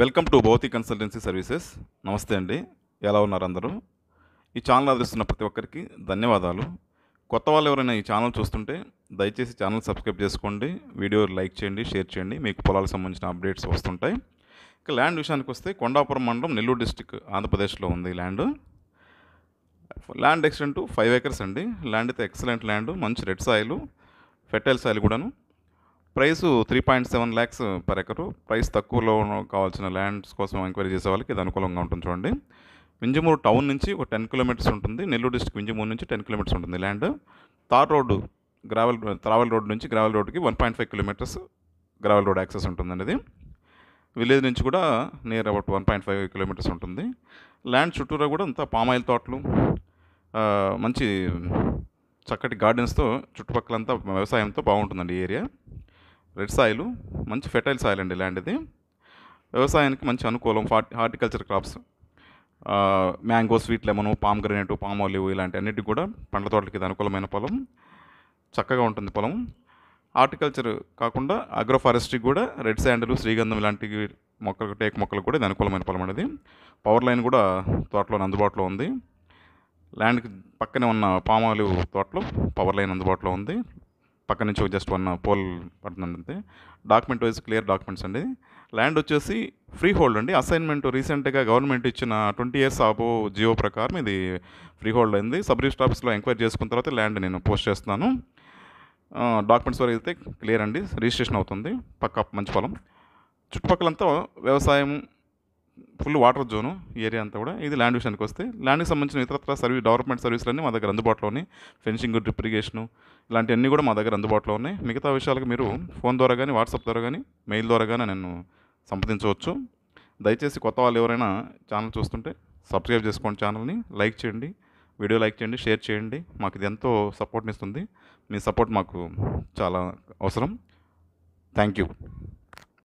welcome to Bhautika consultancy services నమస్తే అండి ఎలా ఉన్నారు అందరూ ఈ ఛానల్ ఆదరిస్తున్న ప్రతి ఒక్కరికి ధన్యవాదాలు కొత్త వాళ్ళు ఎవరైనా ఈ ఛానల్ చూస్తుంటే దయచేసి ఛానల్ సబ్స్క్రైబ్ చేసుకోండి వీడియో లైక్ చేయండి షేర్ చేయండి మీకు పొలాలకు సంబంధించిన అప్డేట్స్ వస్తుంటాయి ఇక ల్యాండ్ విషయానికి వస్తే కొండాపురం మండలం నెల్లూరు డిస్టిక్ ఆంధ్రప్రదేశ్లో ఉంది land land extent five acres అండి ల్యాండ్ అయితే ఎక్సలెంట్ ల్యాండ్ మంచి రెడ్ సాయిలు ఫెర్టైల్ సాయిల్ కూడాను price three point seven lakhs per acre price తక్కువలో కావాల్సిన ల్యాండ్స్ కోసం ఎంక్వైరీ చేసే వాళ్ళకి ఇది అనుకూలంగా ఉంటుంది చూడండి వింజమూరు టౌన్ నుంచి ఒక టెన్ కిలోమీటర్స్ ఉంటుంది నెల్లూరు డిస్టిక్ వింజమూరు నుంచి టెన్ కిలోమీటర్స్ ఉంటుంది land tar road gravel travel road నుంచి గ్రావెల్ రోడ్కి one point five kilometres gravel road access ఉంటుంది అనేది విలేజ్ నుంచి కూడా near about one point five kilometres ఉంటుంది ల్యాండ్ చుట్టూరా కూడా అంతా పామాయిల్ తోటలు మంచి చక్కటి గార్డెన్స్తో చుట్టుపక్కలంతా వ్యవసాయంతో బాగుంటుందండి ఈ ఏరియా రెడ్ సాయిల్ మంచి ఫెటైల్ సాయిల్ అండి ల్యాండ్ ఇది వ్యవసాయానికి మంచి అనుకూలం horticulture crops mango sweet lemon pomegranate palm olive ఇలాంటి అన్నిటి కూడా పండ్ల తోటలకి ఇది అనుకూలమైన పొలం చక్కగా ఉంటుంది పొలం హార్టికల్చర్ కాకుండా అగ్రోఫారెస్ట్రీ కూడా రెడ్ శాండలు శ్రీగంధం ఇలాంటి మొక్కలు టేక్ మొక్కలు కూడా ఇది అనుకూలమైన పొలం అనేది పవర్ లైన్ కూడా తోటలో అందుబాటులో ఉంది ల్యాండ్కి పక్కనే ఉన్న పామాలు తోటలో పవర్ లైన్ అందుబాటులో ఉంది పక్క నుంచి జస్ట్ వన్ పోల్ పడుతుంది డాక్యుమెంట్ వైజ్ క్లియర్ డాక్యుమెంట్స్ అండి ల్యాండ్ వచ్చేసి ఫ్రీ హోల్డ్ అండి అసైన్మెంట్ రీసెంట్గా గవర్నమెంట్ ఇచ్చిన ట్వంటీ ఇయర్స్ ఆబో జియో ప్రకారం ఇది ఫ్రీ హోల్డ్ అయింది సబ్ రిజిస్టర్ ఆఫీస్లో ఎంక్వైరీ చేసుకున్న తర్వాత ల్యాండ్ నేను పోస్ట్ చేస్తున్నాను డాక్యుమెంట్స్ వరకు అయితే క్లియర్ అండి రిజిస్ట్రేషన్ అవుతుంది పక్క మంచి పొలం చుట్టుపక్కలంతా వ్యవసాయం ఫుల్ వాటర్ జోను ఏరియా అంతా కూడా ఇది ల్యాండ్ విషయానికి వస్తే ల్యాండ్కి సంబంధించిన ఇతరత్ర సర్వీస్ డెవలప్మెంట్ సర్వీసులన్నీ మా దగ్గర అందుబాటులో ఉన్నాయి ఫెన్సింగ్ డ్రిప్ ఇరిగేషను ఇలాంటివన్నీ కూడా మా దగ్గర అందుబాటులో ఉన్నాయి మిగతా విషయాలకు మీరు ఫోన్ ద్వారా కానీ వాట్సాప్ ద్వారా కానీ మెయిల్ ద్వారా కానీ నేను సంప్రదించవచ్చు దయచేసి కొత్త వాళ్ళు ఎవరైనా ఛానల్ చూస్తుంటే సబ్స్క్రైబ్ చేసుకోండి ఛానల్ని లైక్ చేయండి వీడియో లైక్ చేయండి షేర్ చేయండి మాకు ఇది ఎంతో సపోర్ట్ని ఇస్తుంది మీ సపోర్ట్ మాకు చాలా అవసరం థ్యాంక్ యూ